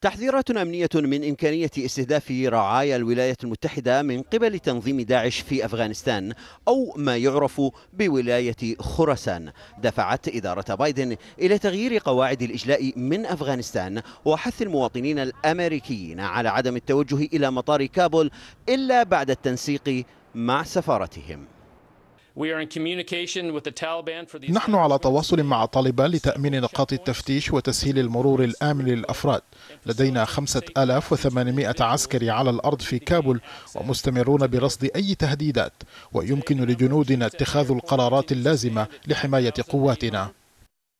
تحذيرات أمنية من إمكانية استهداف رعايا الولايات المتحدة من قبل تنظيم داعش في أفغانستان أو ما يعرف بولاية خراسان دفعت إدارة بايدن إلى تغيير قواعد الإجلاء من أفغانستان وحث المواطنين الأمريكيين على عدم التوجه إلى مطار كابول إلا بعد التنسيق مع سفارتهم نحن على تواصل مع طالبان لتأمين نقاط التفتيش وتسهيل المرور الآمن للأفراد لدينا 5800 عسكري على الأرض في كابول ومستمرون برصد أي تهديدات ويمكن لجنودنا اتخاذ القرارات اللازمة لحماية قواتنا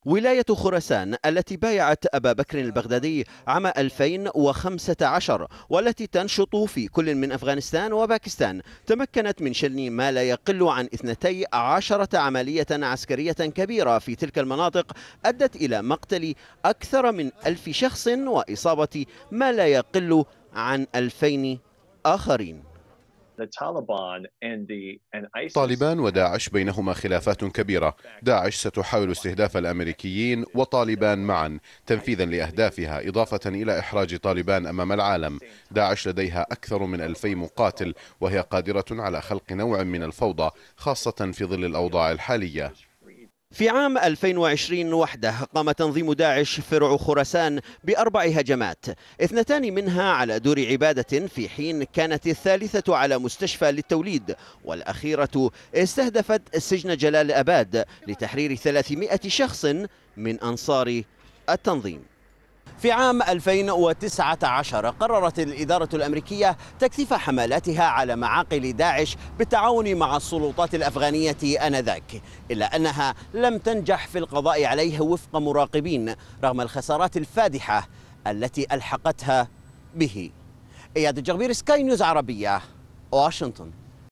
ولاية خراسان التي بايعت أبا بكر البغدادي عام 2015 والتي تنشط في كل من أفغانستان وباكستان تمكنت من شن ما لا يقل عن 12 عملية عسكرية كبيرة في تلك المناطق أدت إلى مقتل أكثر من ألف شخص وإصابة ما لا يقل عن ألفين آخرين طالبان وداعش بينهما خلافات كبيرة داعش ستحاول استهداف الأمريكيين وطالبان معا تنفيذا لأهدافها إضافة إلى إحراج طالبان أمام العالم داعش لديها أكثر من ألفي مقاتل وهي قادرة على خلق نوع من الفوضى خاصة في ظل الأوضاع الحالية في عام 2020 وحده قام تنظيم داعش فرع خراسان بأربع هجمات اثنتان منها على دور عبادة في حين كانت الثالثة على مستشفى للتوليد والأخيرة استهدفت سجن جلال أباد لتحرير 300 شخص من أنصار التنظيم في عام 2019 قررت الإدارة الأمريكية تكثيف حملاتها على معاقل داعش بالتعاون مع السلطات الأفغانية آنذاك إلا أنها لم تنجح في القضاء عليه وفق مراقبين رغم الخسارات الفادحة التي ألحقتها به إياد الجغبير سكاي نيوز عربية واشنطن